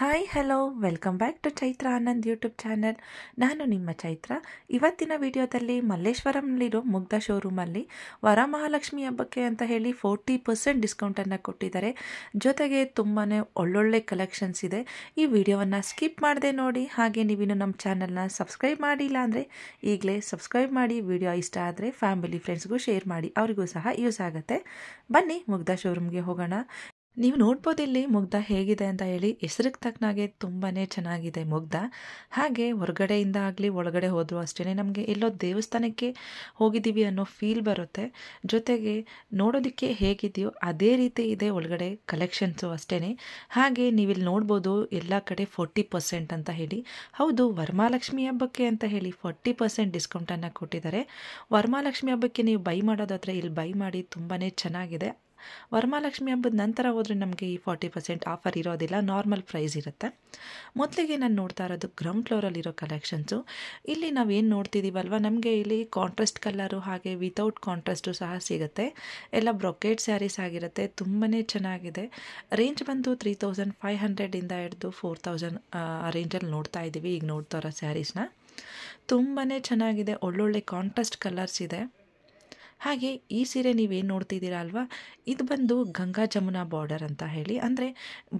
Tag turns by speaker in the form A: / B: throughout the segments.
A: hi hello welcome back to Chaitra Anand YouTube channel ನಾನು ನಿಮ್ಮ ಚೈತ್ರ ಇವತ್ತಿನ ವಿಡಿಯೋದಲ್ಲಿ ಮಲ್ಲೇಶ್ವರಂನಲ್ಲಿರೋ ಮುಗ್ಧ ಶೋರೂಮಲ್ಲಿ ವರಮಹಾಲಕ್ಷ್ಮಿ ಹಬ್ಬಕ್ಕೆ ಅಂತ ಹೇಳಿ ಫೋರ್ಟಿ ಪರ್ಸೆಂಟ್ ಡಿಸ್ಕೌಂಟನ್ನು ಕೊಟ್ಟಿದ್ದಾರೆ ಜೊತೆಗೆ ತುಂಬಾ ಒಳ್ಳೊಳ್ಳೆ ಕಲೆಕ್ಷನ್ಸ್ ಇದೆ ಈ ವಿಡಿಯೋವನ್ನು ಸ್ಕಿಪ್ ಮಾಡದೆ ನೋಡಿ ಹಾಗೆ ನೀವಿನ್ನು ನಮ್ಮ ಚಾನಲ್ನ ಸಬ್ಸ್ಕ್ರೈಬ್ ಮಾಡಿಲ್ಲ ಅಂದರೆ ಈಗಲೇ ಸಬ್ಸ್ಕ್ರೈಬ್ ಮಾಡಿ ವಿಡಿಯೋ ಇಷ್ಟ ಆದರೆ ಫ್ಯಾಮಿಲಿ ಫ್ರೆಂಡ್ಸ್ಗೂ ಶೇರ್ ಮಾಡಿ ಅವರಿಗೂ ಸಹ ಯೂಸ್ ಆಗುತ್ತೆ ಬನ್ನಿ ಮುಗ್ಧ ಶೋರೂಮ್ಗೆ ಹೋಗೋಣ ನೀವು ನೋಡ್ಬೋದು ಇಲ್ಲಿ ಮುಗ್ಧ ಹೇಗಿದೆ ಅಂತ ಹೇಳಿ ಹೆಸ್ರಿಗೆ ತಕ್ಕನಾಗೆ ತುಂಬಾ ಚೆನ್ನಾಗಿದೆ ಮುಗ್ಧ ಹಾಗೆ ಹೊರಗಡೆಯಿಂದ ಆಗಲಿ ಒಳಗಡೆ ಹೋದರೂ ಅಷ್ಟೇ ನಮಗೆ ಎಲ್ಲೋ ದೇವಸ್ಥಾನಕ್ಕೆ ಹೋಗಿದ್ದೀವಿ ಅನ್ನೋ ಫೀಲ್ ಬರುತ್ತೆ ಜೊತೆಗೆ ನೋಡೋದಕ್ಕೆ ಹೇಗಿದೆಯೋ ಅದೇ ರೀತಿ ಇದೆ ಒಳಗಡೆ ಕಲೆಕ್ಷನ್ಸು ಅಷ್ಟೇ ಹಾಗೆ ನೀವಿಲ್ಲಿ ನೋಡ್ಬೋದು ಎಲ್ಲ ಕಡೆ ಫೋರ್ಟಿ ಪರ್ಸೆಂಟ್ ಅಂತ ಹೇಳಿ ಹೌದು ವರಮಾಲಕ್ಷ್ಮಿ ಹಬ್ಬಕ್ಕೆ ಅಂತ ಹೇಳಿ ಫೋರ್ಟಿ ಪರ್ಸೆಂಟ್ ಡಿಸ್ಕೌಂಟನ್ನು ಕೊಟ್ಟಿದ್ದಾರೆ ವರಮಾಲಕ್ಷ್ಮಿ ಹಬ್ಬಕ್ಕೆ ನೀವು ಬೈ ಮಾಡೋದಾದರೆ ಇಲ್ಲಿ ಬೈ ಮಾಡಿ ತುಂಬಾ ಚೆನ್ನಾಗಿದೆ ವರಮಹಾಲಕ್ಷ್ಮಿ ಹಬ್ಬದ ನಂತರ ಹೋದರೆ ನಮಗೆ ಈ ಫಾರ್ಟಿ ಪರ್ಸೆಂಟ್ ಆಫರ್ ಇರೋದಿಲ್ಲ ನಾರ್ಮಲ್ ಪ್ರೈಸ್ ಇರುತ್ತೆ ಮೊದಲಿಗೆ ನಾನು ನೋಡ್ತಾ ಇರೋದು ಗ್ರೌಂಡ್ ಫ್ಲೋರಲ್ಲಿರೋ ಕಲೆಕ್ಷನ್ಸು ಇಲ್ಲಿ ನಾವು ಏನು ನೋಡ್ತಿದ್ದೀವಲ್ವ ನಮಗೆ ಇಲ್ಲಿ ಕಾಂಟ್ರಾಸ್ಟ್ ಕಲರು ಹಾಗೆ ವಿತೌಟ್ ಕಾಂಟ್ರಾಸ್ಟು ಸಹ ಸಿಗುತ್ತೆ ಎಲ್ಲ ಬ್ರೊಕೇಟ್ ಸ್ಯಾರೀಸ್ ಆಗಿರುತ್ತೆ ತುಂಬಾ ಚೆನ್ನಾಗಿದೆ ರೇಂಜ್ ಬಂದು ತ್ರೀ ತೌಸಂಡ್ ಫೈವ್ ಹಂಡ್ರೆಡಿಂದ ಹಿಡಿದು ಫೋರ್ ತೌಸಂಡ್ ರೇಂಜಲ್ಲಿ ನೋಡ್ತಾ ಇದ್ದೀವಿ ಈಗ ನೋಡ್ತಾ ಇರೋ ಸ್ಯಾರೀಸ್ನ ತುಂಬಾ ಚೆನ್ನಾಗಿದೆ ಒಳ್ಳೊಳ್ಳೆ ಕಾಂಟ್ರಾಸ್ಟ್ ಕಲರ್ಸ್ ಇದೆ ಹಾಗೆ ಈ ಸೀರೆ ನೀವೇನು ನೋಡ್ತಿದ್ದೀರಾ ಅಲ್ವಾ ಇದು ಬಂದು ಗಂಗಾ ಜಮುನಾ ಬಾರ್ಡರ್ ಅಂತ ಹೇಳಿ ಅಂದರೆ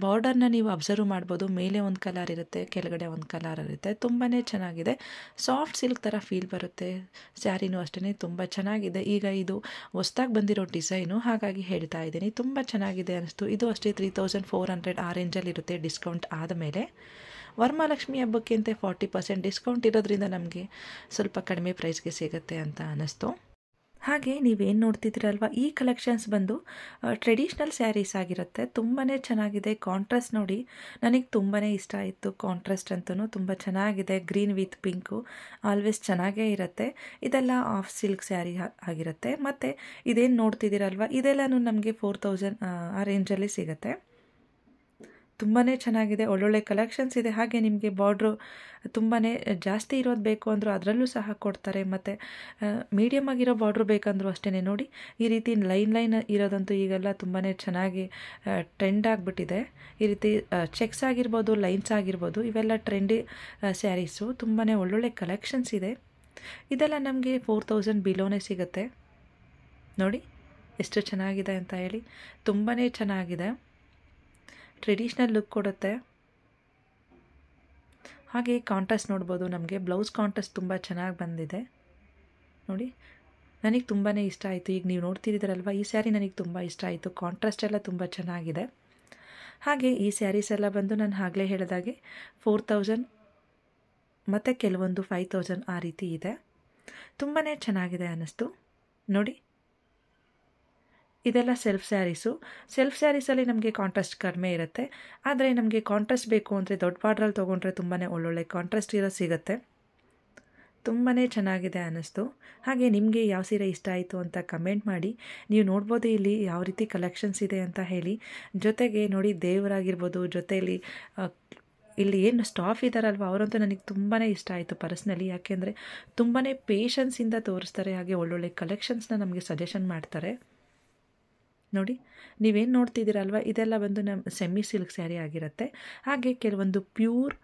A: ಬಾರ್ಡರ್ನ ನೀವು ಅಬ್ಸರ್ವ್ ಮಾಡ್ಬೋದು ಮೇಲೆ ಒಂದು ಕಲರ್ ಇರುತ್ತೆ ಕೆಳಗಡೆ ಒಂದು ಕಲರ್ ಇರುತ್ತೆ ತುಂಬಾ ಚೆನ್ನಾಗಿದೆ ಸಾಫ್ಟ್ ಸಿಲ್ಕ್ ಥರ ಫೀಲ್ ಬರುತ್ತೆ ಸ್ಯಾರಿನೂ ಅಷ್ಟೇ ತುಂಬ ಚೆನ್ನಾಗಿದೆ ಈಗ ಇದು ಹೊಸ್ದಾಗಿ ಬಂದಿರೋ ಡಿಸೈನು ಹಾಗಾಗಿ ಹೇಳ್ತಾ ಇದ್ದೀನಿ ತುಂಬ ಚೆನ್ನಾಗಿದೆ ಅನ್ನಿಸ್ತು ಇದು ಅಷ್ಟೇ ತ್ರೀ ತೌಸಂಡ್ ಫೋರ್ ಹಂಡ್ರೆಡ್ ಆ ರೇಂಜಲ್ಲಿರುತ್ತೆ ಡಿಸ್ಕೌಂಟ್ ಆದಮೇಲೆ ಹಬ್ಬಕ್ಕೆ ಹಬ್ಬಕ್ಕಿಂತ ಫಾರ್ಟಿ ಪರ್ಸೆಂಟ್ ಡಿಸ್ಕೌಂಟ್ ಇರೋದ್ರಿಂದ ನಮಗೆ ಸ್ವಲ್ಪ ಕಡಿಮೆ ಪ್ರೈಸ್ಗೆ ಸಿಗುತ್ತೆ ಅಂತ ಅನ್ನಿಸ್ತು ಹಾಗೆ ನೀವೇನು ನೋಡ್ತಿದ್ದೀರಲ್ವ ಈ ಕಲೆಕ್ಷನ್ಸ್ ಬಂದು ಟ್ರೆಡಿಷ್ನಲ್ ಸ್ಯಾರೀಸ್ ಆಗಿರುತ್ತೆ ತುಂಬಾ ಚೆನ್ನಾಗಿದೆ ಕಾಂಟ್ರಾಸ್ಟ್ ನೋಡಿ ನನಗೆ ತುಂಬಾ ಇಷ್ಟ ಆಯಿತು ಕಾಂಟ್ರಾಸ್ಟ್ ಅಂತೂ ತುಂಬ ಚೆನ್ನಾಗಿದೆ ಗ್ರೀನ್ ವಿತ್ ಪಿಂಕು ಆಲ್ವೇಸ್ ಚೆನ್ನಾಗೇ ಇರುತ್ತೆ ಇದೆಲ್ಲ ಆಫ್ ಸಿಲ್ಕ್ ಸ್ಯಾರಿ ಆಗಿರುತ್ತೆ ಮತ್ತು ಇದೇನು ನೋಡ್ತಿದ್ದೀರಲ್ವ ಇದೆಲ್ಲನೂ ನಮಗೆ ಫೋರ್ ತೌಸಂಡ್ ಆ ರೇಂಜಲ್ಲಿ ಸಿಗುತ್ತೆ ತುಂಬಾ ಚೆನ್ನಾಗಿದೆ ಒಳ್ಳೊಳ್ಳೆ ಕಲೆಕ್ಷನ್ಸ್ ಇದೆ ಹಾಗೆ ನಿಮಗೆ ಬಾರ್ಡ್ರು ತುಂಬಾ ಜಾಸ್ತಿ ಇರೋದು ಬೇಕು ಅಂದರೂ ಅದರಲ್ಲೂ ಸಹ ಕೊಡ್ತಾರೆ ಮತ್ತು ಮೀಡಿಯಮ್ ಆಗಿರೋ ಬಾರ್ಡ್ರು ಬೇಕಂದರೂ ಅಷ್ಟೇ ನೋಡಿ ಈ ರೀತಿ ಲೈನ್ ಲೈನ್ ಇರೋದಂತೂ ಈಗೆಲ್ಲ ತುಂಬಾ ಚೆನ್ನಾಗಿ ಟ್ರೆಂಡ್ ಆಗಿಬಿಟ್ಟಿದೆ ಈ ರೀತಿ ಚೆಕ್ಸ್ ಆಗಿರ್ಬೋದು ಲೈನ್ಸ್ ಆಗಿರ್ಬೋದು ಇವೆಲ್ಲ ಟ್ರೆಂಡಿ ಸ್ಯಾರೀಸು ತುಂಬಾ ಒಳ್ಳೊಳ್ಳೆ ಕಲೆಕ್ಷನ್ಸ್ ಇದೆ ಇದೆಲ್ಲ ನಮಗೆ ಫೋರ್ ತೌಸಂಡ್ ಬಿಲೋನೇ ಸಿಗುತ್ತೆ ನೋಡಿ ಎಷ್ಟು ಚೆನ್ನಾಗಿದೆ ಅಂತ ಹೇಳಿ ತುಂಬಾ ಚೆನ್ನಾಗಿದೆ ಟ್ರೆಡಿಷ್ನಲ್ ಲುಕ್ ಕೊಡುತ್ತೆ ಹಾಗೆ ಕಾಂಟ್ರಾಸ್ಟ್ ನೋಡ್ಬೋದು ನಮಗೆ ಬ್ಲೌಸ್ ಕಾಂಟ್ರಾಸ್ಟ್ ತುಂಬ ಚೆನ್ನಾಗಿ ಬಂದಿದೆ ನೋಡಿ ನನಗೆ ತುಂಬಾ ಇಷ್ಟ ಆಯಿತು ಈಗ ನೀವು ನೋಡ್ತಿದ್ದೀರಲ್ವ ಈ ಸ್ಯಾರಿ ನನಗೆ ತುಂಬ ಇಷ್ಟ ಆಯಿತು ಕಾಂಟ್ರಾಸ್ಟ್ ಎಲ್ಲ ತುಂಬ ಚೆನ್ನಾಗಿದೆ ಹಾಗೆ ಈ ಸ್ಯಾರೀಸ್ ಎಲ್ಲ ಬಂದು ನಾನು ಆಗಲೇ ಹೇಳಿದಾಗೆ ಫೋರ್ ತೌಸಂಡ್ ಮತ್ತು ಕೆಲವೊಂದು ಫೈವ್ ತೌಸಂಡ್ ಆ ರೀತಿ ಇದೆ ತುಂಬಾ ಚೆನ್ನಾಗಿದೆ ಅನ್ನಿಸ್ತು ನೋಡಿ ಇದೆಲ್ಲ ಸೆಲ್ಫ್ ಸ್ಯಾರೀಸು ಸೆಲ್ಫ್ ಸ್ಯಾರೀಸಲ್ಲಿ ನಮಗೆ ಕಾಂಟ್ರಾಸ್ಟ್ ಕಡಿಮೆ ಇರುತ್ತೆ ಆದರೆ ನಮಗೆ ಕಾಂಟ್ರಾಸ್ಟ್ ಬೇಕು ಅಂದರೆ ದೊಡ್ಡ ಬಾರ್ಡ್ರಲ್ಲಿ ತೊಗೊಂಡ್ರೆ ತುಂಬಾ ಒಳ್ಳೊಳ್ಳೆ ಕಾಂಟ್ರಾಸ್ಟ್ ಇರೋ ಸಿಗುತ್ತೆ ತುಂಬಾ ಚೆನ್ನಾಗಿದೆ ಅನ್ನಿಸ್ತು ಹಾಗೆ ನಿಮಗೆ ಯಾವ ಸೀರೆ ಇಷ್ಟ ಆಯಿತು ಅಂತ ಕಮೆಂಟ್ ಮಾಡಿ ನೀವು ನೋಡ್ಬೋದು ಇಲ್ಲಿ ಯಾವ ರೀತಿ ಕಲೆಕ್ಷನ್ಸ್ ಇದೆ ಅಂತ ಹೇಳಿ ಜೊತೆಗೆ ನೋಡಿ ದೇವರಾಗಿರ್ಬೋದು ಜೊತೆಯಲ್ಲಿ ಇಲ್ಲಿ ಏನು ಸ್ಟಾಫ್ ಇದ್ದಾರಲ್ವ ಅವರಂತೂ ನನಗೆ ತುಂಬಾ ಇಷ್ಟ ಆಯಿತು ಪರ್ಸ್ನಲಿ ಯಾಕೆಂದರೆ ತುಂಬಾ ಪೇಷನ್ಸಿಂದ ತೋರಿಸ್ತಾರೆ ಹಾಗೆ ಒಳ್ಳೊಳ್ಳೆ ಕಲೆಕ್ಷನ್ಸ್ನ ನಮಗೆ ಸಜೆಷನ್ ಮಾಡ್ತಾರೆ ನೋಡಿ ನೀವೇನು ನೋಡ್ತಿದ್ದೀರಲ್ವ ಇದೆಲ್ಲ ಬಂದು ನಮ್ಮ ಸೆಮಿ ಸಿಲ್ಕ್ ಸ್ಯಾರಿ ಆಗಿರುತ್ತೆ ಹಾಗೆ ಕೆಲವೊಂದು ಪ್ಯೂರ್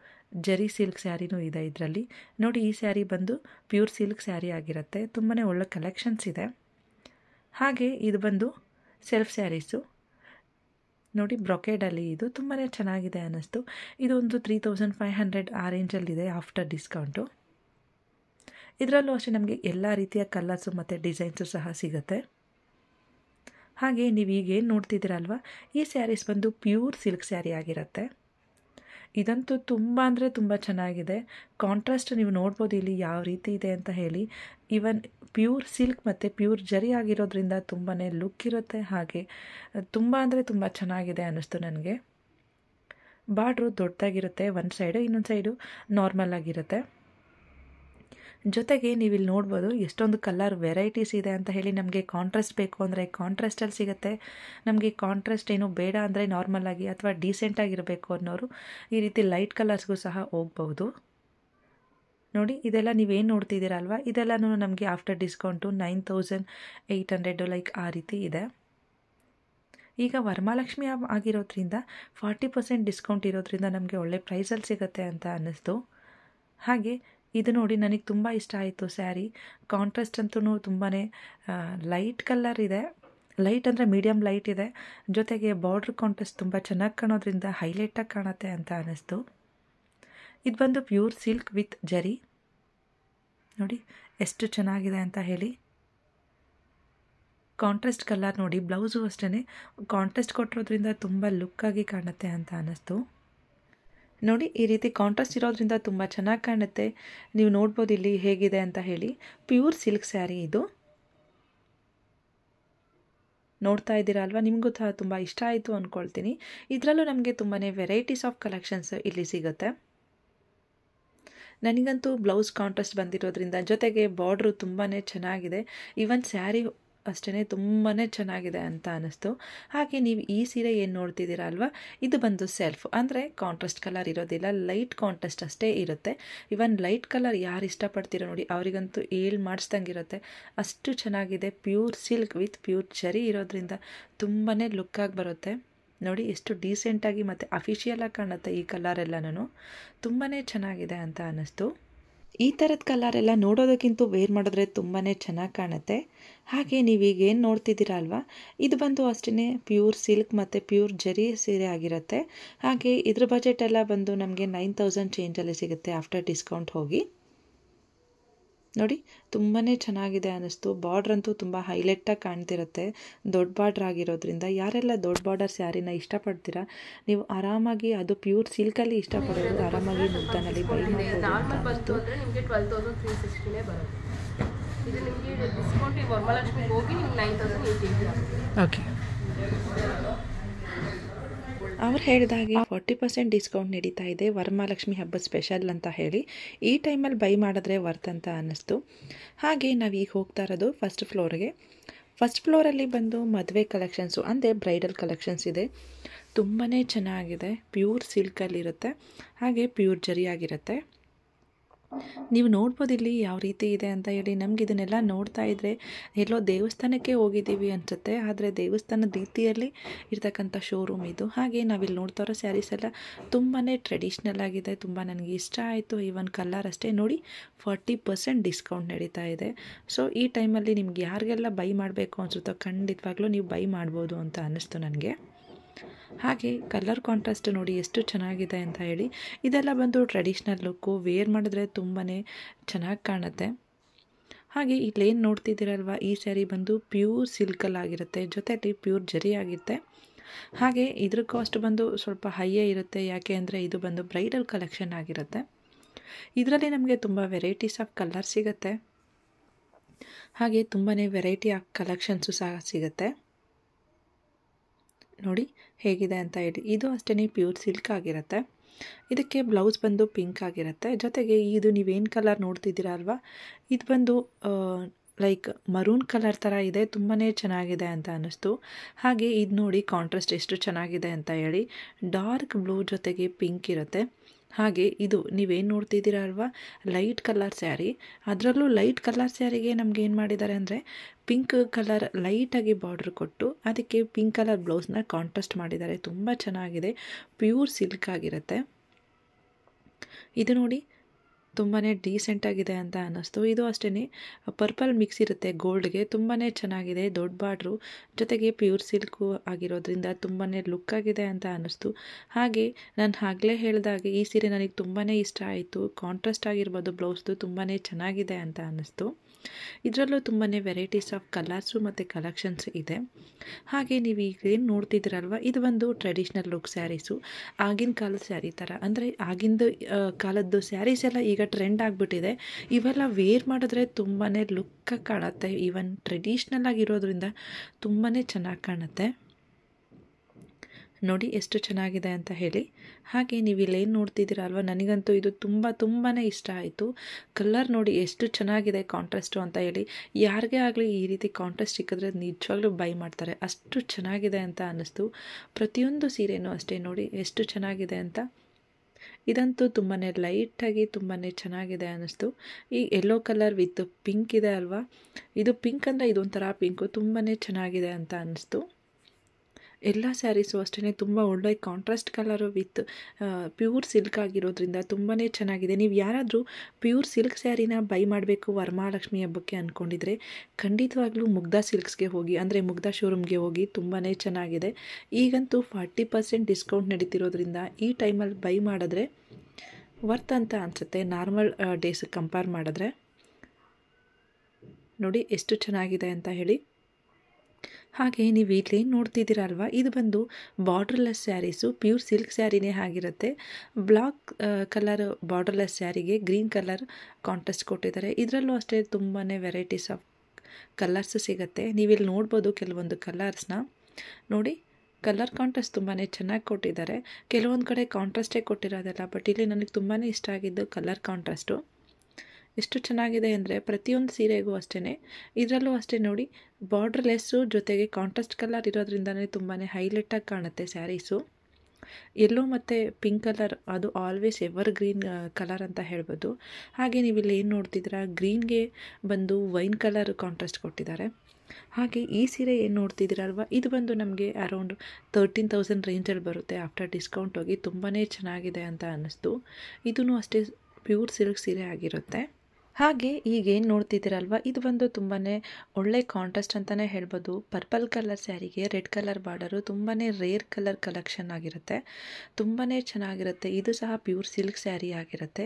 A: ಜರಿ ಸಿಲ್ಕ್ ಸ್ಯಾರಿನೂ ಇದೆ ಇದರಲ್ಲಿ ನೋಡಿ ಈ ಸ್ಯಾರಿ ಬಂದು ಪ್ಯೂರ್ ಸಿಲ್ಕ್ ಸ್ಯಾರಿ ಆಗಿರುತ್ತೆ ತುಂಬಾ ಒಳ್ಳೆ ಕಲೆಕ್ಷನ್ಸ್ ಇದೆ ಹಾಗೆ ಇದು ಬಂದು ಸೆಲ್ಫ್ ಸ್ಯಾರೀಸು ನೋಡಿ ಬ್ರೊಕೇಡಲ್ಲಿ ಇದು ತುಂಬಾ ಚೆನ್ನಾಗಿದೆ ಅನ್ನಿಸ್ತು ಇದೊಂದು ತ್ರೀ ತೌಸಂಡ್ ಫೈವ್ ಹಂಡ್ರೆಡ್ ಆ ರೇಂಜಲ್ಲಿದೆ ಆಫ್ಟರ್ ಡಿಸ್ಕೌಂಟು ಇದರಲ್ಲೂ ಅಷ್ಟೇ ನಮಗೆ ಎಲ್ಲ ರೀತಿಯ ಕಲರ್ಸು ಮತ್ತು ಡಿಸೈನ್ಸು ಸಹ ಸಿಗುತ್ತೆ ಹಾಗೆ ನೀವು ಈಗೇನು ನೋಡ್ತಿದ್ದೀರಲ್ವ ಈ ಸ್ಯಾರೀಸ್ ಬಂದು ಪ್ಯೂರ್ ಸಿಲ್ಕ್ ಸ್ಯಾರಿ ಆಗಿರುತ್ತೆ ಇದಂತೂ ತುಂಬ ಅಂದರೆ ತುಂಬ ಚೆನ್ನಾಗಿದೆ ಕಾಂಟ್ರಾಸ್ಟ್ ನೀವು ನೋಡ್ಬೋದು ಇಲ್ಲಿ ಯಾವ ರೀತಿ ಇದೆ ಅಂತ ಹೇಳಿ ಇವನ್ ಪ್ಯೂರ್ ಸಿಲ್ಕ್ ಮತ್ತು ಪ್ಯೂರ್ ಜರಿ ಆಗಿರೋದ್ರಿಂದ ತುಂಬಾ ಲುಕ್ ಇರುತ್ತೆ ಹಾಗೆ ತುಂಬ ಅಂದರೆ ತುಂಬ ಚೆನ್ನಾಗಿದೆ ಅನ್ನಿಸ್ತು ನನಗೆ ಬಾರ್ಡ್ರು ದೊಡ್ಡದಾಗಿರುತ್ತೆ ಒಂದು ಸೈಡು ಇನ್ನೊಂದು ಸೈಡು ನಾರ್ಮಲ್ ಆಗಿರುತ್ತೆ ಜೊತೆಗೆ ನೀವು ಇಲ್ಲಿ ನೋಡ್ಬೋದು ಎಷ್ಟೊಂದು ಕಲರ್ ವೆರೈಟೀಸ್ ಇದೆ ಅಂತ ಹೇಳಿ ನಮಗೆ ಕಾಂಟ್ರಾಸ್ಟ್ ಬೇಕು ಅಂದರೆ ಕಾಂಟ್ರಾಸ್ಟಲ್ಲಿ ಸಿಗುತ್ತೆ ನಮಗೆ ಕಾಂಟ್ರಾಸ್ಟ್ ಏನು ಬೇಡ ಅಂದರೆ ನಾರ್ಮಲ್ ಆಗಿ ಅಥವಾ ಡೀಸೆಂಟಾಗಿರಬೇಕು ಅನ್ನೋರು ಈ ರೀತಿ ಲೈಟ್ ಕಲರ್ಸ್ಗೂ ಸಹ ಹೋಗ್ಬೋದು ನೋಡಿ ಇದೆಲ್ಲ ನೀವೇನು ನೋಡ್ತಿದ್ದೀರಲ್ವ ಅಲ್ವಾ ಇದೆಲ್ಲನೂ ನಮಗೆ after discount nine thousand eight hundred like ಆ ರೀತಿ ಇದೆ ಈಗ ವರಮಾಲಕ್ಷ್ಮಿ ಆಗಿರೋದ್ರಿಂದ ಫಾರ್ಟಿ ಪರ್ಸೆಂಟ್ ಡಿಸ್ಕೌಂಟ್ ಇರೋದ್ರಿಂದ ನಮಗೆ ಒಳ್ಳೆ ಪ್ರೈಸಲ್ಲಿ ಸಿಗುತ್ತೆ ಅಂತ ಅನ್ನಿಸ್ತು ಹಾಗೆ ಇದು ನೋಡಿ ನನಗೆ ತುಂಬ ಇಷ್ಟ ಆಯಿತು ಸ್ಯಾರಿ ಕಾಂಟ್ರಾಸ್ಟ್ ಅಂತೂ ತುಂಬಾ ಲೈಟ್ ಕಲರ್ ಇದೆ ಲೈಟ್ ಅಂದರೆ ಮೀಡಿಯಮ್ ಲೈಟ್ ಇದೆ ಜೊತೆಗೆ ಬಾರ್ಡ್ರ್ ಕಾಂಟ್ರಾಸ್ಟ್ ತುಂಬ ಚೆನ್ನಾಗಿ ಕಾಣೋದ್ರಿಂದ ಹೈಲೈಟಾಗಿ ಕಾಣುತ್ತೆ ಅಂತ ಅನ್ನಿಸ್ತು ಇದು ಬಂದು ಪ್ಯೂರ್ ಸಿಲ್ಕ್ ವಿತ್ ಜರಿ ನೋಡಿ ಎಷ್ಟು ಚೆನ್ನಾಗಿದೆ ಅಂತ ಹೇಳಿ ಕಾಂಟ್ರಾಸ್ಟ್ ಕಲರ್ ನೋಡಿ ಬ್ಲೌಸು ಅಷ್ಟೇ ಕಾಂಟ್ರಾಸ್ಟ್ ಕೊಟ್ಟಿರೋದ್ರಿಂದ ತುಂಬ ಲುಕ್ಕಾಗಿ ಕಾಣುತ್ತೆ ಅಂತ ಅನ್ನಿಸ್ತು ನೋಡಿ ಈ ರೀತಿ ಕಾಂಟ್ರಾಸ್ಟ್ ಇರೋದ್ರಿಂದ ತುಂಬ ಚೆನ್ನಾಗಿ ಕಾಣುತ್ತೆ ನೀವು ನೋಡ್ಬೋದು ಇಲ್ಲಿ ಹೇಗಿದೆ ಅಂತ ಹೇಳಿ ಪ್ಯೂರ್ ಸಿಲ್ಕ್ ಸ್ಯಾರಿ ಇದು ನೋಡ್ತಾ ಇದ್ದೀರಾ ಅಲ್ವಾ ನಿಮಗೂ ಸಹ ತುಂಬ ಇಷ್ಟ ಆಯಿತು ಅಂದ್ಕೊಳ್ತೀನಿ ಇದರಲ್ಲೂ ನಮಗೆ ತುಂಬಾ ವೆರೈಟೀಸ್ ಆಫ್ ಕಲೆಕ್ಷನ್ಸ್ ಇಲ್ಲಿ ಸಿಗುತ್ತೆ ನನಗಂತೂ ಬ್ಲೌಸ್ ಕಾಂಟ್ರಾಸ್ಟ್ ಬಂದಿರೋದ್ರಿಂದ ಜೊತೆಗೆ ಬಾರ್ಡ್ರು ತುಂಬಾ ಚೆನ್ನಾಗಿದೆ ಈವನ್ ಸ್ಯಾರಿ ಅಷ್ಟೇ ತುಂಬಾ ಚೆನ್ನಾಗಿದೆ ಅಂತ ಅನ್ನಿಸ್ತು ಹಾಗೆ ನೀವು ಈ ಸೀರೆ ಏನು ನೋಡ್ತಿದ್ದೀರ ಅಲ್ವಾ ಇದು ಬಂದು ಸೆಲ್ಫ್ ಅಂದರೆ ಕಾಂಟ್ರಾಸ್ಟ್ ಕಲರ್ ಇರೋದಿಲ್ಲ ಲೈಟ್ ಕಾಂಟ್ರಾಸ್ಟ್ ಅಷ್ಟೇ ಇರುತ್ತೆ ಇವನ್ ಲೈಟ್ ಕಲರ್ ಯಾರು ಇಷ್ಟಪಡ್ತೀರೋ ನೋಡಿ ಅವರಿಗಂತೂ ಏಳು ಇರುತ್ತೆ ಅಷ್ಟು ಚೆನ್ನಾಗಿದೆ pure silk with pure zari ಇರೋದ್ರಿಂದ ತುಂಬಾ ಲುಕ್ಕಾಗಿ ಬರುತ್ತೆ ನೋಡಿ ಎಷ್ಟು ಡೀಸೆಂಟಾಗಿ ಮತ್ತು ಅಫಿಷಿಯಲಾಗಿ ಕಾಣುತ್ತೆ ಈ ಕಲರ್ ಎಲ್ಲನೂ ತುಂಬಾ ಚೆನ್ನಾಗಿದೆ ಅಂತ ಅನ್ನಿಸ್ತು ಈ ಥರದ ಕಲರೆಲ್ಲ ನೋಡೋದಕ್ಕಿಂತ ವೇರ್ ಮಾಡಿದ್ರೆ ತುಂಬಾ ಚೆನ್ನಾಗಿ ಕಾಣುತ್ತೆ ಹಾಗೆ ನೀವೀಗ ಏನು ನೋಡ್ತಿದ್ದೀರ ಅಲ್ವಾ ಇದು ಬಂದು ಅಷ್ಟೇ ಪ್ಯೂರ್ ಸಿಲ್ಕ್ ಮತ್ತು ಪ್ಯೂರ್ ಜರಿ ಸೀರೆ ಆಗಿರುತ್ತೆ ಹಾಗೆ ಇದ್ರ ಬಜೆಟ್ ಎಲ್ಲ ಬಂದು ನಮಗೆ ನೈನ್ ತೌಸಂಡ್ ಚೇಂಜಲ್ಲಿ ಸಿಗುತ್ತೆ ಆಫ್ಟರ್ ಡಿಸ್ಕೌಂಟ್ ಹೋಗಿ ನೋಡಿ ತುಂಬಾ ಚೆನ್ನಾಗಿದೆ ಅನ್ನಿಸ್ತು ಬಾರ್ಡ್ರ್ ಅಂತೂ ತುಂಬ ಹೈಲೈಟಾಗಿ ಕಾಣ್ತಿರುತ್ತೆ ದೊಡ್ಡ ಬಾರ್ಡ್ರ್ ಆಗಿರೋದ್ರಿಂದ ಯಾರೆಲ್ಲ ದೊಡ್ಡ ಬಾರ್ಡರ್ ಸ್ಯಾರಿನ ಇಷ್ಟಪಡ್ತೀರಾ ನೀವು ಆರಾಮಾಗಿ ಅದು ಪ್ಯೂರ್ ಸಿಲ್ಕಲ್ಲಿ ಇಷ್ಟಪಡೋದು ಆರಾಮಾಗಿ ಮುದ್ದಾನಲ್ಲಿ ನಿಮಗೆ ಓಕೆ ಅವ್ರು ಹೇಳಿದಾಗೆ ಫಾರ್ಟಿ ಪರ್ಸೆಂಟ್ ಡಿಸ್ಕೌಂಟ್ ನಡೀತಾ ಇದೆ ವರಮಹಾಲಕ್ಷ್ಮಿ ಹಬ್ಬ ಸ್ಪೆಷಲ್ ಅಂತ ಹೇಳಿ ಈ ಟೈಮಲ್ಲಿ ಬೈ ಮಾಡಿದ್ರೆ ವರ್ತ್ ಅಂತ ಅನ್ನಿಸ್ತು ಹಾಗೆ ನಾವು ಈಗ ಹೋಗ್ತಾ ಇರೋದು ಫಸ್ಟ್ ಫ್ಲೋರ್ಗೆ ಫಸ್ಟ್ ಫ್ಲೋರಲ್ಲಿ ಬಂದು ಮದುವೆ ಕಲೆಕ್ಷನ್ಸು ಅಂದರೆ ಬ್ರೈಡಲ್ ಕಲೆಕ್ಷನ್ಸ್ ಇದೆ ತುಂಬಾ ಚೆನ್ನಾಗಿದೆ ಪ್ಯೂರ್ ಸಿಲ್ಕಲ್ಲಿರುತ್ತೆ ಹಾಗೆ ಪ್ಯೂರ್ ಜರಿ ಆಗಿರುತ್ತೆ ನೀವು ನೋಡ್ಬೋದು ಇಲ್ಲಿ ಯಾವ ರೀತಿ ಇದೆ ಅಂತ ಹೇಳಿ ನಮ್ಗೆ ಇದನ್ನೆಲ್ಲ ನೋಡ್ತಾ ಇದ್ದರೆ ಎಲ್ಲೋ ದೇವಸ್ಥಾನಕ್ಕೆ ಹೋಗಿದ್ದೀವಿ ಅನಿಸುತ್ತೆ ಆದರೆ ದೇವಸ್ಥಾನದ ರೀತಿಯಲ್ಲಿ ಇರ್ತಕ್ಕಂಥ ಶೋರೂಮ್ ಇದು ಹಾಗೆ ನಾವಿಲ್ಲಿ ನೋಡ್ತಾ ಇರೋ ಸ್ಯಾರೀಸ್ ಎಲ್ಲ ತುಂಬಾ ಟ್ರೆಡಿಷ್ನಲ್ ಆಗಿದೆ ತುಂಬ ನನಗೆ ಇಷ್ಟ ಆಯಿತು ಈವನ್ ಕಲರ್ ಅಷ್ಟೇ ನೋಡಿ ಫಾರ್ಟಿ ಪರ್ಸೆಂಟ್ ಡಿಸ್ಕೌಂಟ್ ನಡೀತಾ ಇದೆ ಸೊ ಈ ಟೈಮಲ್ಲಿ ನಿಮ್ಗೆ ಯಾರಿಗೆಲ್ಲ ಬೈ ಮಾಡಬೇಕು ಅನಿಸುತ್ತೋ ಖಂಡಿತವಾಗ್ಲೂ ನೀವು ಬೈ ಮಾಡ್ಬೋದು ಅಂತ ಅನ್ನಿಸ್ತು ನನಗೆ ಹಾಗೆ ಕಲರ್ ಕಾಂಟ್ರಾಸ್ಟ್ ನೋಡಿ ಎಷ್ಟು ಚೆನ್ನಾಗಿದೆ ಅಂತ ಹೇಳಿ ಇದೆಲ್ಲ ಬಂದು ಟ್ರೆಡಿಷ್ನಲ್ ಲುಕ್ಕು ವೇರ್ ಮಾಡಿದ್ರೆ ತುಂಬಾ ಚೆನ್ನಾಗಿ ಕಾಣುತ್ತೆ ಹಾಗೆ ಇಲ್ಲೇನು ನೋಡ್ತಿದ್ದೀರಲ್ವ ಈ ಸ್ಯಾರಿ ಬಂದು ಪ್ಯೂರ್ ಸಿಲ್ಕಲ್ಲಾಗಿರುತ್ತೆ ಜೊತೆಯಲ್ಲಿ ಪ್ಯೂರ್ ಜರಿ ಆಗಿರುತ್ತೆ ಹಾಗೆ ಇದ್ರ ಕಾಸ್ಟ್ ಬಂದು ಸ್ವಲ್ಪ ಹೈಯೇ ಇರುತ್ತೆ ಯಾಕೆ ಅಂದರೆ ಇದು ಬಂದು ಬ್ರೈಡಲ್ ಕಲೆಕ್ಷನ್ ಆಗಿರುತ್ತೆ ಇದರಲ್ಲಿ ನಮಗೆ ತುಂಬ ವೆರೈಟೀಸ್ ಆಫ್ ಕಲರ್ ಸಿಗುತ್ತೆ ಹಾಗೆ ತುಂಬಾ ವೆರೈಟಿ ಆಫ್ ಕಲೆಕ್ಷನ್ಸು ಸಹ ಸಿಗುತ್ತೆ ನೋಡಿ ಹೇಗಿದೆ ಅಂತ ಹೇಳಿ ಇದು ಅಷ್ಟೇ ಪ್ಯೂರ್ ಸಿಲ್ಕ್ ಆಗಿರುತ್ತೆ ಇದಕ್ಕೆ ಬ್ಲೌಸ್ ಬಂದು ಪಿಂಕ್ ಆಗಿರುತ್ತೆ ಜೊತೆಗೆ ಇದು ನೀವೇನು ಕಲರ್ ನೋಡ್ತಿದ್ದೀರಾ ಅಲ್ವಾ ಇದು ಬಂದು ಲೈಕ್ ಮರೂನ್ ಕಲರ್ ಥರ ಇದೆ ತುಂಬಾ ಚೆನ್ನಾಗಿದೆ ಅಂತ ಅನ್ನಿಸ್ತು ಹಾಗೆ ಇದು ನೋಡಿ ಕಾಂಟ್ರಾಸ್ಟ್ ಎಷ್ಟು ಚೆನ್ನಾಗಿದೆ ಅಂತ ಹೇಳಿ ಡಾರ್ಕ್ ಬ್ಲೂ ಜೊತೆಗೆ ಪಿಂಕ್ ಇರುತ್ತೆ ಹಾಗೆ ಇದು ನೀವೇನು ನೋಡ್ತಿದ್ದೀರ ಅಲ್ವಾ ಲೈಟ್ ಕಲರ್ ಸ್ಯಾರಿ ಅದರಲ್ಲೂ ಲೈಟ್ ಕಲರ್ ಸ್ಯಾರಿಗೆ ನಮ್ಗೆ ಏನು ಮಾಡಿದ್ದಾರೆ ಅಂದರೆ ಪಿಂಕ್ ಕಲರ್ ಲೈಟಾಗಿ ಬಾರ್ಡ್ರ್ ಕೊಟ್ಟು ಅದಕ್ಕೆ ಪಿಂಕ್ ಕಲರ್ ಬ್ಲೌಸ್ನ ಕಾಂಟ್ರಾಸ್ಟ್ ಮಾಡಿದ್ದಾರೆ ತುಂಬ ಚೆನ್ನಾಗಿದೆ ಪ್ಯೂರ್ ಸಿಲ್ಕ್ ಆಗಿರುತ್ತೆ ಇದು ನೋಡಿ ತುಂಬಾ ಡೀಸೆಂಟಾಗಿದೆ ಅಂತ ಅನ್ನಿಸ್ತು ಇದು ಅಷ್ಟೇ ಪರ್ಪಲ್ ಮಿಕ್ಸ್ ಇರುತ್ತೆ ಗೋಲ್ಡ್ಗೆ ತುಂಬಾ ಚೆನ್ನಾಗಿದೆ ದೊಡ್ಡ ಬಾರ್ಡ್ರು ಜೊತೆಗೆ ಪ್ಯೂರ್ ಸಿಲ್ಕು ಆಗಿರೋದ್ರಿಂದ ತುಂಬಾ ಲುಕ್ ಆಗಿದೆ ಅಂತ ಅನ್ನಿಸ್ತು ಹಾಗೆ ನಾನು ಆಗಲೇ ಹೇಳಿದಾಗೆ ಈ ಸೀರೆ ನನಗೆ ತುಂಬಾ ಇಷ್ಟ ಆಯಿತು ಕಾಂಟ್ರಾಸ್ಟ್ ಆಗಿರ್ಬೋದು ಬ್ಲೌಸ್ದು ತುಂಬಾ ಚೆನ್ನಾಗಿದೆ ಅಂತ ಅನ್ನಿಸ್ತು ಇದರಲ್ಲೂ ತುಂಬಾ ವೆರೈಟೀಸ್ ಆಫ್ ಕಲರ್ಸು ಮತ್ತು ಕಲೆಕ್ಷನ್ಸ್ ಇದೆ ಹಾಗೆ ನೀವು ಈಗೇನು ನೋಡ್ತಿದ್ದೀರಲ್ವ ಇದು ಒಂದು ಟ್ರೆಡಿಷ್ನಲ್ ಲುಕ್ ಸ್ಯಾರೀಸು ಆಗಿನ ಕಾಲದ ಸ್ಯಾರಿ ಥರ ಅಂದರೆ ಆಗಿಂದ ಕಾಲದ್ದು ಸ್ಯಾರೀಸ್ ಎಲ್ಲ ಈಗ ಟ್ರೆಂಡ್ ಆಗಿಬಿಟ್ಟಿದೆ ಇವೆಲ್ಲ ವೇರ್ ಮಾಡಿದ್ರೆ ತುಂಬಾ ಲುಕ್ಕಾಗಿ ಕಾಣುತ್ತೆ ಈವನ್ ಟ್ರೆಡಿಷ್ನಲ್ ಆಗಿರೋದ್ರಿಂದ ತುಂಬಾ ಚೆನ್ನಾಗಿ ಕಾಣುತ್ತೆ ನೋಡಿ ಎಷ್ಟು ಚೆನ್ನಾಗಿದೆ ಅಂತ ಹೇಳಿ ಹಾಗೆ ನೀವು ಇಲ್ಲೇನು ನೋಡ್ತಿದ್ದೀರ ಅಲ್ವಾ ನನಗಂತೂ ಇದು ತುಂಬ ತುಂಬಾ ಇಷ್ಟ ಆಯಿತು ಕಲರ್ ನೋಡಿ ಎಷ್ಟು ಚೆನ್ನಾಗಿದೆ ಕಾಂಟ್ರಾಸ್ಟು ಅಂತ ಹೇಳಿ ಯಾರಿಗೇ ಆಗಲಿ ಈ ರೀತಿ ಕಾಂಟ್ರಾಸ್ಟ್ ಸಿಕ್ಕಿದ್ರೆ ನಿಜವಾಗ್ಲೂ ಬೈ ಮಾಡ್ತಾರೆ ಅಷ್ಟು ಚೆನ್ನಾಗಿದೆ ಅಂತ ಅನ್ನಿಸ್ತು ಪ್ರತಿಯೊಂದು ಸೀರೆನೂ ಅಷ್ಟೇ ನೋಡಿ ಎಷ್ಟು ಚೆನ್ನಾಗಿದೆ ಅಂತ ಇದಂತೂ ತುಂಬಾ ಲೈಟಾಗಿ ತುಂಬಾ ಚೆನ್ನಾಗಿದೆ ಅನ್ನಿಸ್ತು ಈ ಯೆಲ್ಲೋ ಕಲರ್ ವಿತ್ ಪಿಂಕ್ ಇದೆ ಅಲ್ವಾ ಇದು ಪಿಂಕ್ ಅಂದರೆ ಇದೊಂಥರ ಪಿಂಕು ತುಂಬಾ ಚೆನ್ನಾಗಿದೆ ಅಂತ ಅನ್ನಿಸ್ತು ಎಲ್ಲ ಸ್ಯಾರೀಸು ಅಷ್ಟೇ ತುಂಬ ಒಳ್ಳೆ contrast colour with pure silk ಆಗಿರೋದ್ರಿಂದ ತುಂಬಾ ಚೆನ್ನಾಗಿದೆ ನೀವು ಯಾರಾದರೂ ಪ್ಯೂರ್ ಸಿಲ್ಕ್ ಸ್ಯಾರಿನ ಬೈ ಮಾಡಬೇಕು ವರಮಹಾಲಕ್ಷ್ಮಿ ಹಬ್ಬಕ್ಕೆ ಅಂದ್ಕೊಂಡಿದ್ರೆ ಖಂಡಿತವಾಗ್ಲೂ ಮುಗ್ಧಾ ಸಿಲ್ಕ್ಸ್ಗೆ ಹೋಗಿ ಅಂದರೆ ಮುಗ್ಧಾ ಶೋರೂಮ್ಗೆ ಹೋಗಿ ತುಂಬಾ ಚೆನ್ನಾಗಿದೆ ಈಗಂತೂ ಫಾರ್ಟಿ ಪರ್ಸೆಂಟ್ ಡಿಸ್ಕೌಂಟ್ ನಡೀತಿರೋದ್ರಿಂದ ಈ ಟೈಮಲ್ಲಿ ಬೈ ಮಾಡಿದ್ರೆ ವರ್ತ್ ಅಂತ ಅನಿಸುತ್ತೆ ನಾರ್ಮಲ್ ಡೇಸಿಗೆ ಕಂಪೇರ್ ಮಾಡಿದ್ರೆ ನೋಡಿ ಎಷ್ಟು ಚೆನ್ನಾಗಿದೆ ಅಂತ ಹೇಳಿ ಹಾಗೆ ನೀವು ಇಲ್ಲಿ ನೋಡ್ತಿದ್ದೀರಲ್ವ ಇದು ಬಂದು ಬಾರ್ಡ್ರ್ಲೆಸ್ ಸ್ಯಾರೀಸು ಪ್ಯೂರ್ ಸಿಲ್ಕ್ ಸ್ಯಾರಿನೇ ಆಗಿರುತ್ತೆ ಬ್ಲಾಕ್ ಕಲರ್ ಬಾರ್ಡ್ರ್ಲೆಸ್ ಸ್ಯಾರಿಗೆ ಗ್ರೀನ್ ಕಲರ್ ಕಾಂಟ್ರಾಸ್ಟ್ ಕೊಟ್ಟಿದ್ದಾರೆ ಇದರಲ್ಲೂ ಅಷ್ಟೇ ತುಂಬಾ ವೆರೈಟೀಸ್ ಆಫ್ ಕಲರ್ಸ್ ಸಿಗುತ್ತೆ ನೀವಿಲ್ಲಿ ನೋಡ್ಬೋದು ಕೆಲವೊಂದು ಕಲರ್ಸ್ನ ನೋಡಿ ಕಲರ್ ಕಾಂಟ್ರಾಸ್ಟ್ ತುಂಬಾ ಚೆನ್ನಾಗಿ ಕೊಟ್ಟಿದ್ದಾರೆ ಕೆಲವೊಂದು ಕಡೆ ಕಾಂಟ್ರಾಸ್ಟೇ ಕೊಟ್ಟಿರೋದಲ್ಲ ಬಟ್ ಇಲ್ಲಿ ನನಗೆ ತುಂಬಾ ಇಷ್ಟ ಆಗಿದ್ದು ಕಲರ್ ಕಾಂಟ್ರಾಸ್ಟು ಎಷ್ಟು ಚೆನ್ನಾಗಿದೆ ಅಂದರೆ ಪ್ರತಿಯೊಂದು ಸೀರೆಗೂ ಅಷ್ಟೇ ಇದರಲ್ಲೂ ಅಷ್ಟೇ ನೋಡಿ ಬಾರ್ಡ್ರ್ಲೆಸ್ಸು ಜೊತೆಗೆ ಕಾಂಟ್ರಾಸ್ಟ್ ಕಲರ್ ಇರೋದ್ರಿಂದನೇ ತುಂಬಾ ಹೈಲೈಟಾಗಿ ಕಾಣುತ್ತೆ ಸ್ಯಾರೀಸು ಎಲ್ಲೋ ಮತ್ತು ಪಿಂಕ್ ಕಲರ್ ಅದು ಆಲ್ವೇಸ್ ಎವರ್ ಗ್ರೀನ್ ಕಲರ್ ಅಂತ ಹೇಳ್ಬೋದು ಹಾಗೆ ನೀವು ಇಲ್ಲಿ ಏನು ನೋಡ್ತಿದ್ದೀರಾ ಗ್ರೀನ್ಗೆ ಬಂದು ವೈನ್ ಕಲರ್ ಕಾಂಟ್ರಾಸ್ಟ್ ಕೊಟ್ಟಿದ್ದಾರೆ ಹಾಗೆ ಈ ಸೀರೆ ಏನು ನೋಡ್ತಿದ್ದೀರಲ್ವ ಇದು ಬಂದು ನಮಗೆ ಅರೌಂಡ್ ತರ್ಟೀನ್ ತೌಸಂಡ್ ರೇಂಜಲ್ಲಿ ಬರುತ್ತೆ ಆಫ್ಟರ್ ಡಿಸ್ಕೌಂಟ್ ಹೋಗಿ ತುಂಬಾ ಚೆನ್ನಾಗಿದೆ ಅಂತ ಅನ್ನಿಸ್ತು ಇದೂ ಅಷ್ಟೇ ಪ್ಯೂರ್ ಸಿಲ್ಕ್ ಸೀರೆ ಆಗಿರುತ್ತೆ ಹಾಗೆ ಈಗೇನು ನೋಡ್ತಿದ್ದೀರಲ್ವ ಇದು ಒಂದು ತುಂಬಾ ಒಳ್ಳೆ ಕಾಂಟ್ರಾಸ್ಟ್ ಅಂತಲೇ ಹೇಳ್ಬೋದು ಪರ್ಪಲ್ ಕಲರ್ ಸ್ಯಾರಿಗೆ ರೆಡ್ ಕಲರ್ ಬಾರ್ಡರು ತುಂಬಾ ರೇರ್ ಕಲರ್ ಕಲೆಕ್ಷನ್ ಆಗಿರುತ್ತೆ ತುಂಬಾ ಚೆನ್ನಾಗಿರುತ್ತೆ ಇದು ಸಹ ಪ್ಯೂರ್ ಸಿಲ್ಕ್ ಸ್ಯಾರಿ ಆಗಿರುತ್ತೆ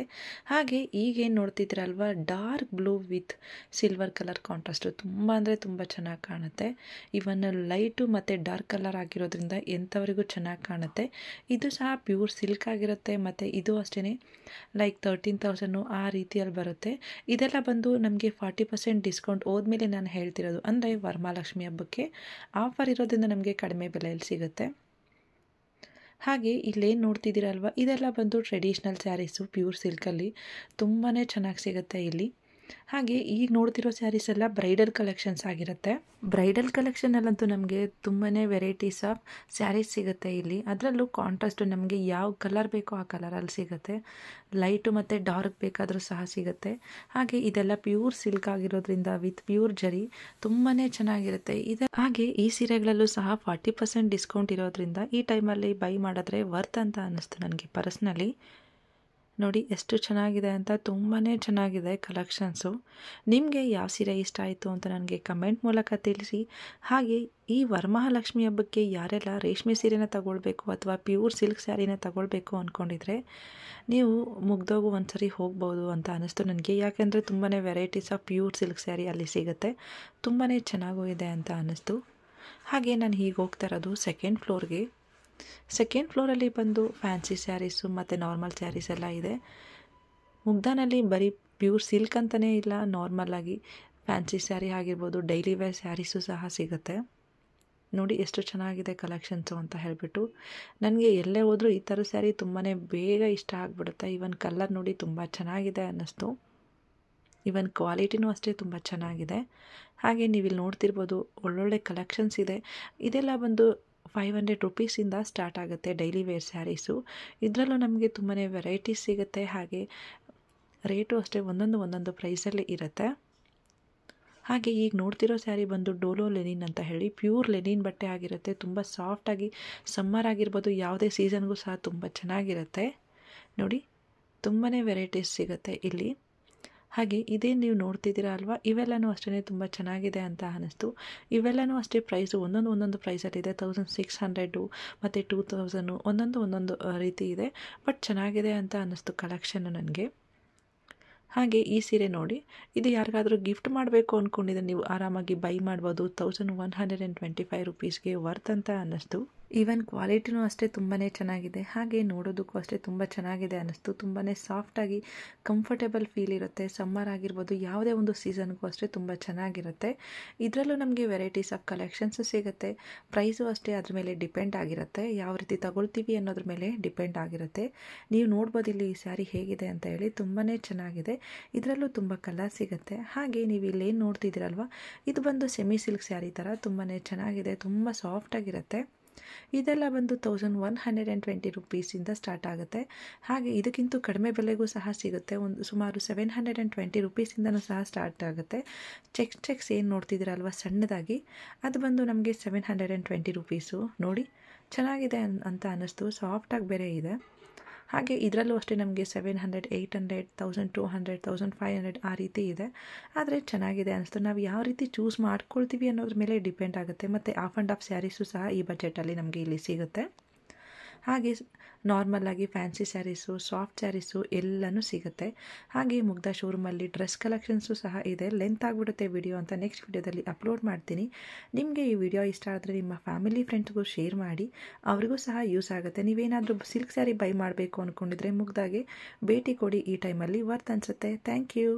A: ಹಾಗೆ ಈಗೇನು ನೋಡ್ತಿದ್ದೀರಲ್ವ dark blue with silver colour contrast ತುಂಬ ಅಂದರೆ ತುಂಬ ಚೆನ್ನಾಗಿ ಕಾಣುತ್ತೆ ಇವನ್ನು ಲೈಟು ಮತ್ತು ಡಾರ್ಕ್ ಕಲರ್ ಆಗಿರೋದ್ರಿಂದ ಎಂಥವರಿಗೂ ಚೆನ್ನಾಗಿ ಕಾಣುತ್ತೆ ಇದು ಸಹ ಪ್ಯೂರ್ ಸಿಲ್ಕ್ ಆಗಿರುತ್ತೆ ಮತ್ತು ಇದು ಅಷ್ಟೇ ಲೈಕ್ ತರ್ಟೀನ್ ತೌಸಂಡು ಆ ರೀತಿಯಲ್ಲಿ ಬರುತ್ತೆ ಇದೆಲ್ಲ ಬಂದು ನಮಗೆ ಫಾರ್ಟಿ ಪರ್ಸೆಂಟ್ ಡಿಸ್ಕೌಂಟ್ ಹೋದ್ಮೇಲೆ ನಾನು ಹೇಳ್ತಿರೋದು ಅಂದರೆ ವರಮಹಾಲಕ್ಷ್ಮಿ ಹಬ್ಬಕ್ಕೆ ಆಫರ್ ಇರೋದ್ರಿಂದ ನಮಗೆ ಕಡಿಮೆ ಬೆಲೆಯಲ್ಲಿ ಸಿಗುತ್ತೆ ಹಾಗೆ ಇಲ್ಲೇನು ನೋಡ್ತಿದ್ದೀರಲ್ವ ಇದೆಲ್ಲ ಬಂದು ಟ್ರೆಡಿಷ್ನಲ್ ಸ್ಯಾರೀಸು ಪ್ಯೂರ್ ಸಿಲ್ಕಲ್ಲಿ ತುಂಬಾ ಚೆನ್ನಾಗಿ ಸಿಗುತ್ತೆ ಇಲ್ಲಿ ಹಾಗೆ ಈಗ ನೋಡ್ತಿರೋ ಸ್ಯಾರೀಸ್ ಎಲ್ಲ ಬ್ರೈಡಲ್ ಕಲೆಕ್ಷನ್ಸ್ ಆಗಿರುತ್ತೆ ಬ್ರೈಡಲ್ ಕಲೆಕ್ಷನಲ್ಲಂತೂ ನಮಗೆ ತುಂಬಾ ವೆರೈಟೀಸ್ ಆಫ್ ಸ್ಯಾರೀಸ್ ಸಿಗುತ್ತೆ ಇಲ್ಲಿ ಅದರಲ್ಲೂ ಕಾಂಟ್ರಾಸ್ಟು ನಮಗೆ ಯಾವ ಕಲರ್ ಬೇಕೋ ಆ ಕಲರಲ್ಲಿ ಸಿಗುತ್ತೆ ಲೈಟು ಮತ್ತು ಡಾರ್ಕ್ ಬೇಕಾದರೂ ಸಹ ಸಿಗುತ್ತೆ ಹಾಗೆ ಇದೆಲ್ಲ ಪ್ಯೂರ್ ಸಿಲ್ಕ್ ಆಗಿರೋದ್ರಿಂದ ವಿತ್ ಪ್ಯೂರ್ ಜರಿ ತುಂಬಾ ಚೆನ್ನಾಗಿರುತ್ತೆ ಇದು ಹಾಗೆ ಈ ಸೀರೆಗಳಲ್ಲೂ ಸಹ ಫಾರ್ಟಿ ಪರ್ಸೆಂಟ್ ಡಿಸ್ಕೌಂಟ್ ಇರೋದ್ರಿಂದ ಈ ಟೈಮಲ್ಲಿ ಬೈ ಮಾಡಿದ್ರೆ ವರ್ತ್ ಅಂತ ಅನ್ನಿಸ್ತು ನನಗೆ ಪರ್ಸ್ನಲಿ ನೋಡಿ ಎಷ್ಟು ಚೆನ್ನಾಗಿದೆ ಅಂತ ತುಂಬಾ ಚೆನ್ನಾಗಿದೆ ಕಲೆಕ್ಷನ್ಸು ನಿಮಗೆ ಯಾವ ಸೀರೆ ಇಷ್ಟ ಆಯಿತು ಅಂತ ನನಗೆ ಕಮೆಂಟ್ ಮೂಲಕ ತಿಳಿಸಿ ಹಾಗೆ ಈ ವರಮಹಾಲಕ್ಷ್ಮಿ ಹಬ್ಬಕ್ಕೆ ಯಾರೆಲ್ಲ ರೇಷ್ಮೆ ಸೀರೆನ ತಗೊಳ್ಬೇಕು ಅಥವಾ ಪ್ಯೂರ್ ಸಿಲ್ಕ್ ಸ್ಯಾರಿನ ತಗೊಳ್ಬೇಕು ಅಂದ್ಕೊಂಡಿದ್ರೆ ನೀವು ಮುಗ್ದೋಗು ಒಂದ್ಸರಿ ಹೋಗ್ಬೋದು ಅಂತ ಅನ್ನಿಸ್ತು ನನಗೆ ಯಾಕೆಂದರೆ ತುಂಬಾ varieties of pure silk sari ಅಲ್ಲಿ ಸಿಗುತ್ತೆ ತುಂಬಾ ಚೆನ್ನಾಗೂ ಇದೆ ಅಂತ ಅನ್ನಿಸ್ತು ಹಾಗೆ ನಾನು ಹೀಗೆ ಹೋಗ್ತಾ ಇರೋದು ಸೆಕೆಂಡ್ ಫ್ಲೋರ್ಗೆ ಸೆಕೆಂಡ್ ಫ್ಲೋರಲ್ಲಿ ಬಂದು ಫ್ಯಾನ್ಸಿ ಸ್ಯಾರೀಸು ಮತ್ತು ನಾರ್ಮಲ್ ಸ್ಯಾರೀಸ್ ಎಲ್ಲ ಇದೆ ಮುಗ್ದಾನಲ್ಲಿ ಬರೀ ಪ್ಯೂರ್ ಸಿಲ್ಕ್ ಅಂತಲೇ ಇಲ್ಲ ನಾರ್ಮಲಾಗಿ ಫ್ಯಾನ್ಸಿ ಸ್ಯಾರಿ ಆಗಿರ್ಬೋದು ಡೈಲಿ ವೇರ್ ಸ್ಯಾರೀಸು ಸಹ ಸಿಗುತ್ತೆ ನೋಡಿ ಎಷ್ಟು ಚೆನ್ನಾಗಿದೆ ಕಲೆಕ್ಷನ್ಸು ಅಂತ ಹೇಳಿಬಿಟ್ಟು ನನಗೆ ಎಲ್ಲೇ ಹೋದರೂ ಈ ಥರ ಸ್ಯಾರಿ ತುಂಬಾ ಬೇಗ ಇಷ್ಟ ಆಗಿಬಿಡುತ್ತೆ ಇವನ್ ಕಲರ್ ನೋಡಿ ತುಂಬ ಚೆನ್ನಾಗಿದೆ ಅನ್ನಿಸ್ತು ಇವನ್ ಕ್ವಾಲಿಟಿನೂ ಅಷ್ಟೇ ತುಂಬ ಚೆನ್ನಾಗಿದೆ ಹಾಗೆ ನೀವು ಇಲ್ಲಿ ನೋಡ್ತಿರ್ಬೋದು ಒಳ್ಳೊಳ್ಳೆ ಕಲೆಕ್ಷನ್ಸ್ ಇದೆ ಇದೆಲ್ಲ ಬಂದು ಫೈವ್ ಹಂಡ್ರೆಡ್ ರುಪೀಸಿಂದ ಸ್ಟಾರ್ಟ್ ಆಗುತ್ತೆ ಡೈಲಿ ವೇರ್ ಸ್ಯಾರೀಸು ಇದರಲ್ಲೂ ನಮಗೆ ತುಂಬಾ ವೆರೈಟೀಸ್ ಸಿಗುತ್ತೆ ಹಾಗೆ ರೇಟು ಅಷ್ಟೇ ಒಂದೊಂದು ಒಂದೊಂದು ಪ್ರೈಸಲ್ಲಿ ಇರುತ್ತೆ ಹಾಗೆ ಈಗ ನೋಡ್ತಿರೋ ಸ್ಯಾರಿ ಬಂದು ಡೋಲೋ ಲೆನಿನ್ ಅಂತ ಹೇಳಿ ಪ್ಯೂರ್ ಲೆನಿನ್ ಬಟ್ಟೆ ಆಗಿರುತ್ತೆ ತುಂಬ ಸಾಫ್ಟಾಗಿ ಸಮ್ಮರ್ ಆಗಿರ್ಬೋದು ಯಾವುದೇ ಸೀಸನ್ಗೂ ಸಹ ತುಂಬ ಚೆನ್ನಾಗಿರುತ್ತೆ ನೋಡಿ ತುಂಬಾ ವೆರೈಟೀಸ್ ಸಿಗುತ್ತೆ ಇಲ್ಲಿ ಹಾಗೆ ಇದೇ ನೀವು ನೋಡ್ತಿದ್ದೀರಾ ಅಲ್ವಾ ಇವೆಲ್ಲನೂ ಅಷ್ಟೇ ತುಂಬ ಚೆನ್ನಾಗಿದೆ ಅಂತ ಅನ್ನಿಸ್ತು ಇವೆಲ್ಲನೂ ಅಷ್ಟೇ ಪ್ರೈಸು ಒಂದೊಂದು ಒಂದೊಂದು ಪ್ರೈಸಲ್ಲಿದೆ ತೌಸಂಡ್ ಸಿಕ್ಸ್ ಹಂಡ್ರೆಡು ಮತ್ತು ಟೂ ತೌಸಂಡು ಒಂದೊಂದು ಒಂದೊಂದು ರೀತಿ ಇದೆ ಬಟ್ ಚೆನ್ನಾಗಿದೆ ಅಂತ ಅನ್ನಿಸ್ತು ಕಲೆಕ್ಷನ್ನು ನನಗೆ ಹಾಗೆ ಈ ಸೀರೆ ನೋಡಿ ಇದು ಯಾರಿಗಾದರೂ ಗಿಫ್ಟ್ ಮಾಡಬೇಕು ಅಂದ್ಕೊಂಡಿದ್ರೆ ನೀವು ಆರಾಮಾಗಿ ಬೈ ಮಾಡ್ಬೋದು thousand one hundred and twenty five ರುಪೀಸ್ಗೆ ವರ್ತ್ ಅಂತ ಅನ್ನಿಸ್ತು ಈವನ್ ಕ್ವಾಲಿಟಿನೂ ಅಷ್ಟೇ ತುಂಬಾ ಚೆನ್ನಾಗಿದೆ ಹಾಗೆ ನೋಡೋದಕ್ಕೂ ಅಷ್ಟೇ ತುಂಬ ಚೆನ್ನಾಗಿದೆ ಅನ್ನಿಸ್ತು ತುಂಬಾ ಸಾಫ್ಟಾಗಿ ಕಂಫರ್ಟೇಬಲ್ ಫೀಲ್ ಇರುತ್ತೆ ಸಮ್ಮರ್ ಆಗಿರ್ಬೋದು ಯಾವುದೇ ಒಂದು ಸೀಸನ್ಗೂ ಅಷ್ಟೇ ತುಂಬ ಚೆನ್ನಾಗಿರುತ್ತೆ ಇದರಲ್ಲೂ ನಮಗೆ ವೆರೈಟೀಸ್ ಆಫ್ ಕಲೆಕ್ಷನ್ಸು ಸಿಗುತ್ತೆ ಪ್ರೈಸು ಅಷ್ಟೇ ಅದ್ರ ಮೇಲೆ ಡಿಪೆಂಡ್ ಆಗಿರುತ್ತೆ ಯಾವ ರೀತಿ ತಗೊಳ್ತೀವಿ ಅನ್ನೋದ್ರ ಮೇಲೆ ಡಿಪೆಂಡ್ ಆಗಿರುತ್ತೆ ನೀವು ನೋಡ್ಬೋದು ಇಲ್ಲಿ ಈ ಸ್ಯಾರಿ ಹೇಗಿದೆ ಅಂತ ಹೇಳಿ ತುಂಬಾ ಚೆನ್ನಾಗಿದೆ ಇದರಲ್ಲೂ ತುಂಬ ಕಲರ್ ಸಿಗುತ್ತೆ ಹಾಗೆ ನೀವು ಇಲ್ಲೇನು ನೋಡ್ತಿದ್ದೀರಲ್ವ ಇದು ಬಂದು ಸೆಮಿ ಸಿಲ್ಕ್ ಸ್ಯಾರಿ ಥರ ತುಂಬಾ ಚೆನ್ನಾಗಿದೆ ತುಂಬ ಸಾಫ್ಟಾಗಿರುತ್ತೆ ಇದೆಲ್ಲ ಬಂದು thousand one hundred and twenty ರುಪೀಸಿಂದ ಸ್ಟಾರ್ಟ್ ಆಗುತ್ತೆ ಹಾಗೆ ಇದಕ್ಕಿಂತ ಕಡಿಮೆ ಬೆಲೆಗೂ ಸಹ ಸಿಗುತ್ತೆ ಒಂದು ಸುಮಾರು ಸೆವೆನ್ ಹಂಡ್ರೆಡ್ ಆ್ಯಂಡ್ ಟ್ವೆಂಟಿ ರುಪೀಸಿಂದನೂ ಸಹ ಸ್ಟಾರ್ಟ್ ಆಗುತ್ತೆ ಚೆಕ್ ಚೆಕ್ಸ್ ಏನು ನೋಡ್ತಿದ್ದೀರಲ್ವ ಸಣ್ಣದಾಗಿ ಅದು ಬಂದು ನಮಗೆ seven hundred and twenty rupees ನೋಡಿ ಚೆನ್ನಾಗಿದೆ ಅನ್ ಅಂತ ಅನ್ನಿಸ್ತು ಸಾಫ್ಟಾಗಿ ಬೇರೆ ಇದೆ ಹಾಗೆ ಇದರಲ್ಲೂ ಅಷ್ಟೇ ನಮಗೆ seven hundred eight hundred thousand two hundred thousand five hundred ಆ ರೀತಿ ಇದೆ ಆದರೆ ಚೆನ್ನಾಗಿದೆ ಅನಿಸ್ತು ನಾವು ಯಾವ ರೀತಿ ಚೂಸ್ ಮಾಡ್ಕೊಳ್ತೀವಿ ಅನ್ನೋದ್ರ ಮೇಲೆ ಡಿಪೆಂಡ್ ಆಗುತ್ತೆ ಮತ್ತು ಆಫ್ ಆ್ಯಂಡ್ ಆಫ್ ಸ್ಯಾರೀಸು ಸಹ ಈ ಬಜೆಟಲ್ಲಿ ನಮಗೆ ಇಲ್ಲಿ ಸಿಗುತ್ತೆ ಹಾಗೆ ಆಗಿ ಫ್ಯಾನ್ಸಿ ಸ್ಯಾರೀಸು ಸಾಫ್ಟ್ ಸ್ಯಾರೀಸು ಎಲ್ಲನೂ ಸಿಗುತ್ತೆ ಹಾಗೆ ಮುಗ್ಧ ಶೋರೂಮಲ್ಲಿ ಡ್ರೆಸ್ ಕಲೆಕ್ಷನ್ಸು ಸಹ ಇದೆ ಲೆಂತ್ ಆಗಿಬಿಡುತ್ತೆ ವಿಡಿಯೋ ಅಂತ ನೆಕ್ಸ್ಟ್ ವಿಡಿಯೋದಲ್ಲಿ ಅಪ್ಲೋಡ್ ಮಾಡ್ತೀನಿ ನಿಮಗೆ ಈ ವಿಡಿಯೋ ಇಷ್ಟ ಆದರೆ ನಿಮ್ಮ ಫ್ಯಾಮಿಲಿ ಫ್ರೆಂಡ್ಸ್ಗೂ ಶೇರ್ ಮಾಡಿ ಅವರಿಗೂ ಸಹ ಯೂಸ್ ಆಗುತ್ತೆ ನೀವೇನಾದರೂ ಸಿಲ್ಕ್ ಸ್ಯಾರಿ ಬೈ ಮಾಡಬೇಕು ಅಂದ್ಕೊಂಡಿದ್ರೆ ಮುಗ್ದಾಗೆ ಭೇಟಿ ಕೊಡಿ ಈ ಟೈಮಲ್ಲಿ ವರ್ತ್ ಅನಿಸುತ್ತೆ ಥ್ಯಾಂಕ್ ಯು